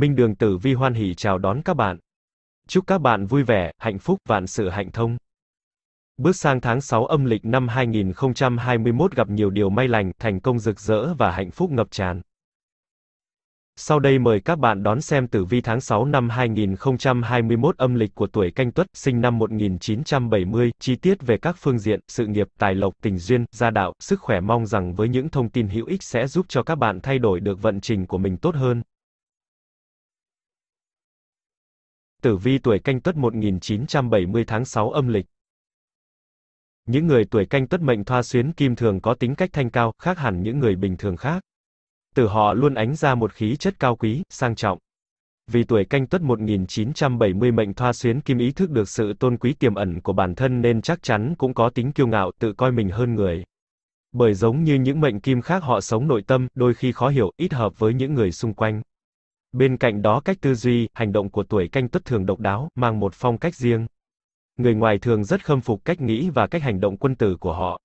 Minh Đường Tử Vi hoan hỉ chào đón các bạn. Chúc các bạn vui vẻ, hạnh phúc, vạn sự hạnh thông. Bước sang tháng 6 âm lịch năm 2021 gặp nhiều điều may lành, thành công rực rỡ và hạnh phúc ngập tràn. Sau đây mời các bạn đón xem tử vi tháng 6 năm 2021 âm lịch của tuổi canh tuất, sinh năm 1970, chi tiết về các phương diện, sự nghiệp, tài lộc, tình duyên, gia đạo, sức khỏe mong rằng với những thông tin hữu ích sẽ giúp cho các bạn thay đổi được vận trình của mình tốt hơn, tử vi tuổi canh tuất 1970 tháng 6 âm lịch. Những người tuổi canh tuất mệnh thoa xuyến kim thường có tính cách thanh cao, khác hẳn những người bình thường khác. Từ họ luôn ánh ra một khí chất cao quý, sang trọng. Vì tuổi canh tuất 1970 mệnh thoa xuyến kim ý thức được sự tôn quý tiềm ẩn của bản thân nên chắc chắn cũng có tính kiêu ngạo, tự coi mình hơn người. Bởi giống như những mệnh kim khác họ sống nội tâm, đôi khi khó hiểu, ít hợp với những người xung quanh. Bên cạnh đó cách tư duy, hành động của tuổi canh tuất thường độc đáo, mang một phong cách riêng. Người ngoài thường rất khâm phục cách nghĩ và cách hành động quân tử của họ.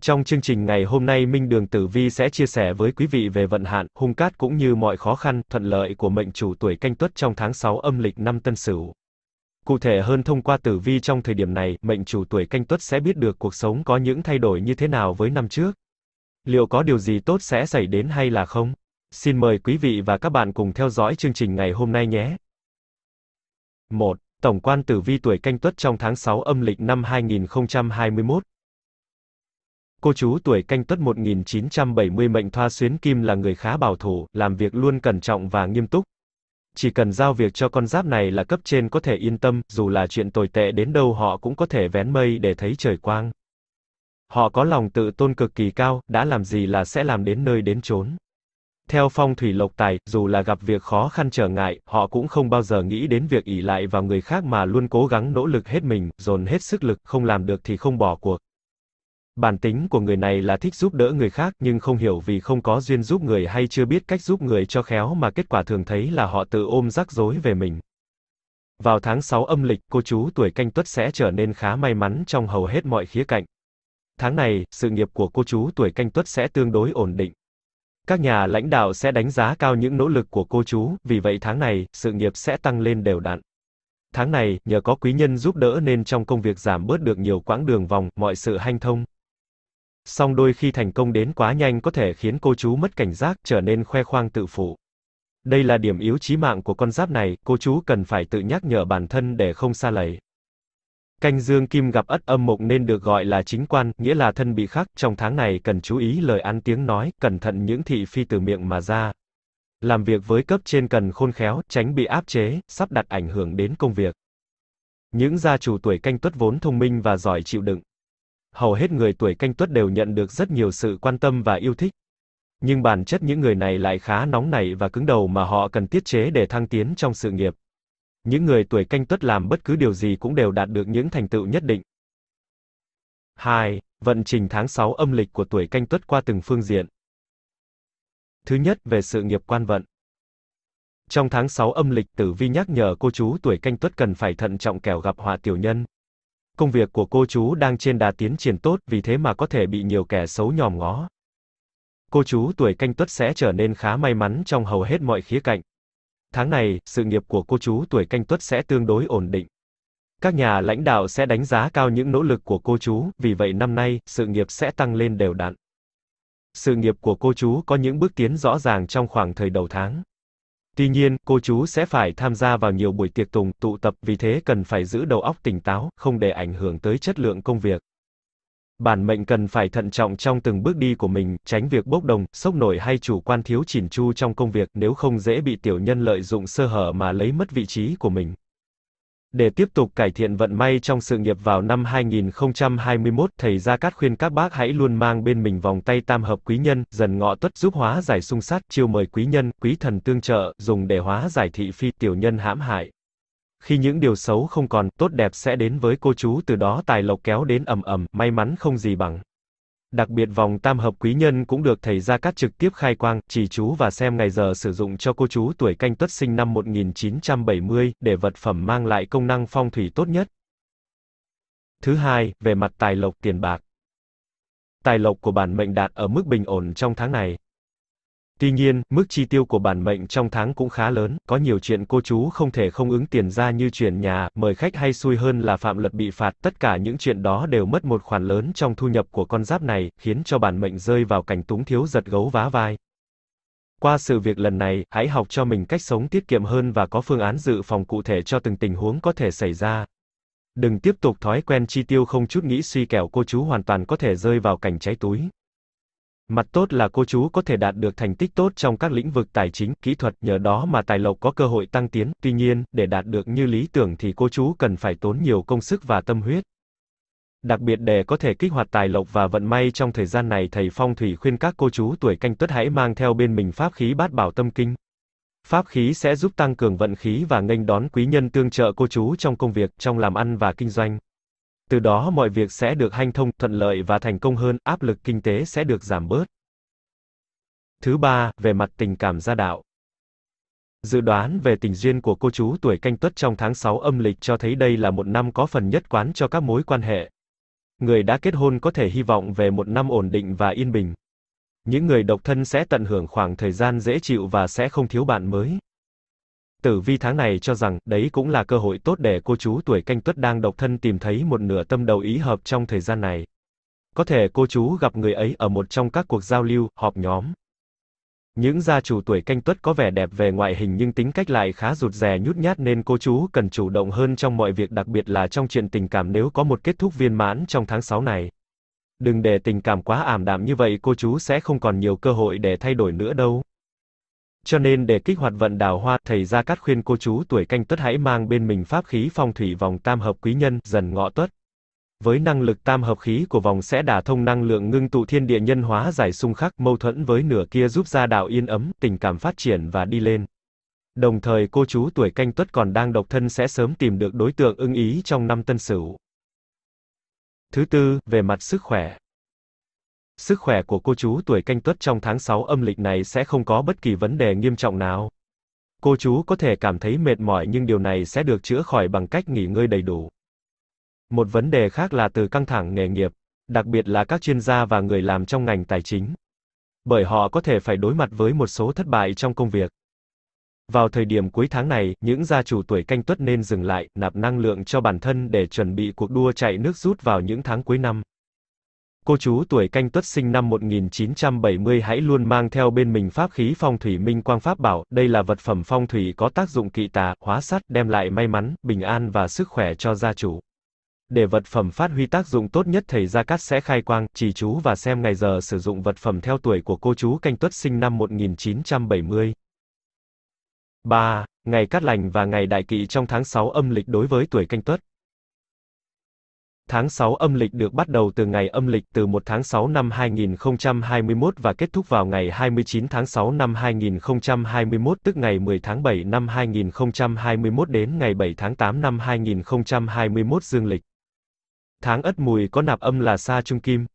Trong chương trình ngày hôm nay Minh Đường Tử Vi sẽ chia sẻ với quý vị về vận hạn, hung cát cũng như mọi khó khăn, thuận lợi của mệnh chủ tuổi canh tuất trong tháng 6 âm lịch năm Tân Sửu. Cụ thể hơn thông qua tử vi trong thời điểm này, mệnh chủ tuổi canh tuất sẽ biết được cuộc sống có những thay đổi như thế nào với năm trước. Liệu có điều gì tốt sẽ xảy đến hay là không? Xin mời quý vị và các bạn cùng theo dõi chương trình ngày hôm nay nhé. 1. Tổng quan tử vi tuổi canh tuất trong tháng 6 âm lịch năm 2021 Cô chú tuổi canh tuất 1970 mệnh thoa xuyến kim là người khá bảo thủ, làm việc luôn cẩn trọng và nghiêm túc. Chỉ cần giao việc cho con giáp này là cấp trên có thể yên tâm, dù là chuyện tồi tệ đến đâu họ cũng có thể vén mây để thấy trời quang. Họ có lòng tự tôn cực kỳ cao, đã làm gì là sẽ làm đến nơi đến chốn. Theo phong thủy lộc tài, dù là gặp việc khó khăn trở ngại, họ cũng không bao giờ nghĩ đến việc ỷ lại vào người khác mà luôn cố gắng nỗ lực hết mình, dồn hết sức lực, không làm được thì không bỏ cuộc. Bản tính của người này là thích giúp đỡ người khác nhưng không hiểu vì không có duyên giúp người hay chưa biết cách giúp người cho khéo mà kết quả thường thấy là họ tự ôm rắc rối về mình. Vào tháng 6 âm lịch, cô chú tuổi canh tuất sẽ trở nên khá may mắn trong hầu hết mọi khía cạnh. Tháng này, sự nghiệp của cô chú tuổi canh tuất sẽ tương đối ổn định. Các nhà lãnh đạo sẽ đánh giá cao những nỗ lực của cô chú, vì vậy tháng này, sự nghiệp sẽ tăng lên đều đặn. Tháng này, nhờ có quý nhân giúp đỡ nên trong công việc giảm bớt được nhiều quãng đường vòng, mọi sự hanh thông. Song đôi khi thành công đến quá nhanh có thể khiến cô chú mất cảnh giác, trở nên khoe khoang tự phụ. Đây là điểm yếu chí mạng của con giáp này, cô chú cần phải tự nhắc nhở bản thân để không xa lầy. Canh dương kim gặp ất âm mộc nên được gọi là chính quan, nghĩa là thân bị khắc, trong tháng này cần chú ý lời ăn tiếng nói, cẩn thận những thị phi từ miệng mà ra. Làm việc với cấp trên cần khôn khéo, tránh bị áp chế, sắp đặt ảnh hưởng đến công việc. Những gia chủ tuổi canh tuất vốn thông minh và giỏi chịu đựng. Hầu hết người tuổi canh tuất đều nhận được rất nhiều sự quan tâm và yêu thích. Nhưng bản chất những người này lại khá nóng nảy và cứng đầu mà họ cần tiết chế để thăng tiến trong sự nghiệp. Những người tuổi canh tuất làm bất cứ điều gì cũng đều đạt được những thành tựu nhất định. 2. Vận trình tháng 6 âm lịch của tuổi canh tuất qua từng phương diện. Thứ nhất, về sự nghiệp quan vận. Trong tháng 6 âm lịch tử vi nhắc nhở cô chú tuổi canh tuất cần phải thận trọng kẻo gặp họa tiểu nhân. Công việc của cô chú đang trên đà tiến triển tốt vì thế mà có thể bị nhiều kẻ xấu nhòm ngó. Cô chú tuổi canh tuất sẽ trở nên khá may mắn trong hầu hết mọi khía cạnh. Tháng này, sự nghiệp của cô chú tuổi canh tuất sẽ tương đối ổn định. Các nhà lãnh đạo sẽ đánh giá cao những nỗ lực của cô chú, vì vậy năm nay, sự nghiệp sẽ tăng lên đều đặn. Sự nghiệp của cô chú có những bước tiến rõ ràng trong khoảng thời đầu tháng. Tuy nhiên, cô chú sẽ phải tham gia vào nhiều buổi tiệc tùng, tụ tập, vì thế cần phải giữ đầu óc tỉnh táo, không để ảnh hưởng tới chất lượng công việc bản mệnh cần phải thận trọng trong từng bước đi của mình, tránh việc bốc đồng, sốc nổi hay chủ quan thiếu chỉn chu trong công việc nếu không dễ bị tiểu nhân lợi dụng sơ hở mà lấy mất vị trí của mình. Để tiếp tục cải thiện vận may trong sự nghiệp vào năm 2021, thầy Gia Cát khuyên các bác hãy luôn mang bên mình vòng tay tam hợp quý nhân, dần ngọ tuất giúp hóa giải xung sát, chiêu mời quý nhân, quý thần tương trợ, dùng để hóa giải thị phi tiểu nhân hãm hại khi những điều xấu không còn, tốt đẹp sẽ đến với cô chú từ đó tài lộc kéo đến ầm ầm, may mắn không gì bằng. Đặc biệt vòng tam hợp quý nhân cũng được thầy Gia Cát trực tiếp khai quang, chỉ chú và xem ngày giờ sử dụng cho cô chú tuổi canh tuất sinh năm 1970, để vật phẩm mang lại công năng phong thủy tốt nhất. Thứ hai, về mặt tài lộc tiền bạc. Tài lộc của bản mệnh đạt ở mức bình ổn trong tháng này. Tuy nhiên, mức chi tiêu của bản mệnh trong tháng cũng khá lớn, có nhiều chuyện cô chú không thể không ứng tiền ra như chuyển nhà, mời khách hay xui hơn là phạm luật bị phạt, tất cả những chuyện đó đều mất một khoản lớn trong thu nhập của con giáp này, khiến cho bản mệnh rơi vào cảnh túng thiếu giật gấu vá vai. Qua sự việc lần này, hãy học cho mình cách sống tiết kiệm hơn và có phương án dự phòng cụ thể cho từng tình huống có thể xảy ra. Đừng tiếp tục thói quen chi tiêu không chút nghĩ suy kẻo cô chú hoàn toàn có thể rơi vào cảnh cháy túi. Mặt tốt là cô chú có thể đạt được thành tích tốt trong các lĩnh vực tài chính, kỹ thuật, nhờ đó mà tài lộc có cơ hội tăng tiến. Tuy nhiên, để đạt được như lý tưởng thì cô chú cần phải tốn nhiều công sức và tâm huyết. Đặc biệt để có thể kích hoạt tài lộc và vận may trong thời gian này thầy Phong Thủy khuyên các cô chú tuổi canh tuất hãy mang theo bên mình pháp khí bát bảo tâm kinh. Pháp khí sẽ giúp tăng cường vận khí và nghênh đón quý nhân tương trợ cô chú trong công việc, trong làm ăn và kinh doanh. Từ đó mọi việc sẽ được hanh thông, thuận lợi và thành công hơn, áp lực kinh tế sẽ được giảm bớt. Thứ ba, về mặt tình cảm gia đạo. Dự đoán về tình duyên của cô chú tuổi canh tuất trong tháng 6 âm lịch cho thấy đây là một năm có phần nhất quán cho các mối quan hệ. Người đã kết hôn có thể hy vọng về một năm ổn định và yên bình. Những người độc thân sẽ tận hưởng khoảng thời gian dễ chịu và sẽ không thiếu bạn mới. Tử vi tháng này cho rằng, đấy cũng là cơ hội tốt để cô chú tuổi canh tuất đang độc thân tìm thấy một nửa tâm đầu ý hợp trong thời gian này. Có thể cô chú gặp người ấy ở một trong các cuộc giao lưu, họp nhóm. Những gia chủ tuổi canh tuất có vẻ đẹp về ngoại hình nhưng tính cách lại khá rụt rè nhút nhát nên cô chú cần chủ động hơn trong mọi việc đặc biệt là trong chuyện tình cảm nếu có một kết thúc viên mãn trong tháng 6 này. Đừng để tình cảm quá ảm đạm như vậy cô chú sẽ không còn nhiều cơ hội để thay đổi nữa đâu. Cho nên để kích hoạt vận đào hoa, thầy Gia Cát khuyên cô chú tuổi canh tuất hãy mang bên mình pháp khí phong thủy vòng tam hợp quý nhân, dần ngọ tuất. Với năng lực tam hợp khí của vòng sẽ đả thông năng lượng ngưng tụ thiên địa nhân hóa giải xung khắc, mâu thuẫn với nửa kia giúp gia đạo yên ấm, tình cảm phát triển và đi lên. Đồng thời cô chú tuổi canh tuất còn đang độc thân sẽ sớm tìm được đối tượng ưng ý trong năm tân sửu. Thứ tư, về mặt sức khỏe sức khỏe của cô chú tuổi canh tuất trong tháng 6 âm lịch này sẽ không có bất kỳ vấn đề nghiêm trọng nào. Cô chú có thể cảm thấy mệt mỏi nhưng điều này sẽ được chữa khỏi bằng cách nghỉ ngơi đầy đủ. Một vấn đề khác là từ căng thẳng nghề nghiệp, đặc biệt là các chuyên gia và người làm trong ngành tài chính. Bởi họ có thể phải đối mặt với một số thất bại trong công việc. Vào thời điểm cuối tháng này, những gia chủ tuổi canh tuất nên dừng lại, nạp năng lượng cho bản thân để chuẩn bị cuộc đua chạy nước rút vào những tháng cuối năm. Cô chú tuổi canh tuất sinh năm 1970 hãy luôn mang theo bên mình pháp khí phong thủy minh quang pháp bảo, đây là vật phẩm phong thủy có tác dụng kỵ tà, hóa sát, đem lại may mắn, bình an và sức khỏe cho gia chủ. Để vật phẩm phát huy tác dụng tốt nhất thầy Gia Cát sẽ khai quang, trì chú và xem ngày giờ sử dụng vật phẩm theo tuổi của cô chú canh tuất sinh năm 1970. 3. Ngày Cát Lành và ngày Đại Kỵ trong tháng 6 âm lịch đối với tuổi canh tuất. Tháng 6 âm lịch được bắt đầu từ ngày âm lịch từ 1 tháng 6 năm 2021 và kết thúc vào ngày 29 tháng 6 năm 2021 tức ngày 10 tháng 7 năm 2021 đến ngày 7 tháng 8 năm 2021 dương lịch. Tháng Ất Mùi có nạp âm là Sa Trung Kim.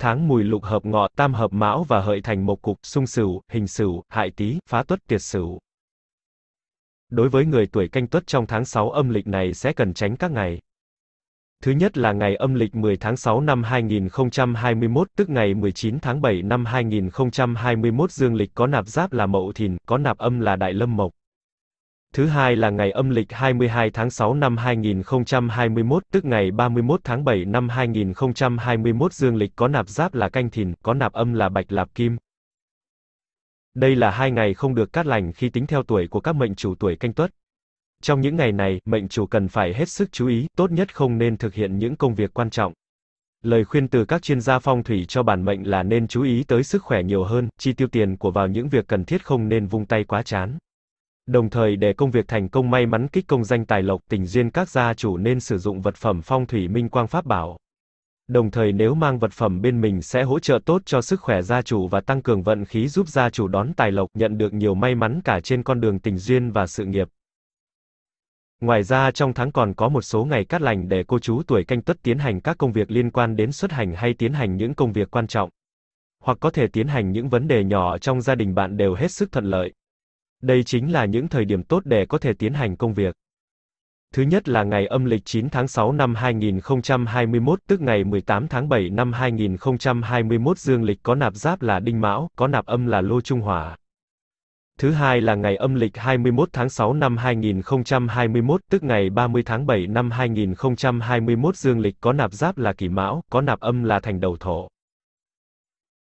Tháng Mùi lục hợp ngọ, tam hợp mão và hợi thành một cục, xung sửu, hình sửu, hại tý, phá tuất tiệt sửu. Đối với người tuổi canh tuất trong tháng 6 âm lịch này sẽ cần tránh các ngày Thứ nhất là ngày âm lịch 10 tháng 6 năm 2021, tức ngày 19 tháng 7 năm 2021 dương lịch có nạp giáp là Mậu Thìn, có nạp âm là Đại Lâm Mộc. Thứ hai là ngày âm lịch 22 tháng 6 năm 2021, tức ngày 31 tháng 7 năm 2021 dương lịch có nạp giáp là Canh Thìn, có nạp âm là Bạch Lạp Kim. Đây là hai ngày không được cát lành khi tính theo tuổi của các mệnh chủ tuổi canh tuất. Trong những ngày này, mệnh chủ cần phải hết sức chú ý, tốt nhất không nên thực hiện những công việc quan trọng. Lời khuyên từ các chuyên gia phong thủy cho bản mệnh là nên chú ý tới sức khỏe nhiều hơn, chi tiêu tiền của vào những việc cần thiết không nên vung tay quá chán. Đồng thời để công việc thành công may mắn kích công danh tài lộc tình duyên các gia chủ nên sử dụng vật phẩm phong thủy minh quang pháp bảo. Đồng thời nếu mang vật phẩm bên mình sẽ hỗ trợ tốt cho sức khỏe gia chủ và tăng cường vận khí giúp gia chủ đón tài lộc nhận được nhiều may mắn cả trên con đường tình duyên và sự nghiệp. Ngoài ra trong tháng còn có một số ngày cát lành để cô chú tuổi canh tuất tiến hành các công việc liên quan đến xuất hành hay tiến hành những công việc quan trọng. Hoặc có thể tiến hành những vấn đề nhỏ trong gia đình bạn đều hết sức thuận lợi. Đây chính là những thời điểm tốt để có thể tiến hành công việc. Thứ nhất là ngày âm lịch 9 tháng 6 năm 2021, tức ngày 18 tháng 7 năm 2021 dương lịch có nạp giáp là đinh mão, có nạp âm là lô trung hỏa. Thứ hai là ngày âm lịch 21 tháng 6 năm 2021, tức ngày 30 tháng 7 năm 2021 dương lịch có nạp giáp là kỷ mão, có nạp âm là thành đầu thổ.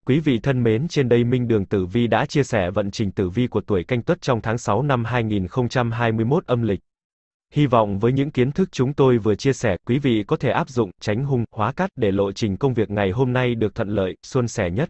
Quý vị thân mến, trên đây Minh Đường Tử Vi đã chia sẻ vận trình tử vi của tuổi canh tuất trong tháng 6 năm 2021 âm lịch. Hy vọng với những kiến thức chúng tôi vừa chia sẻ, quý vị có thể áp dụng, tránh hung, hóa cát để lộ trình công việc ngày hôm nay được thuận lợi, suôn sẻ nhất.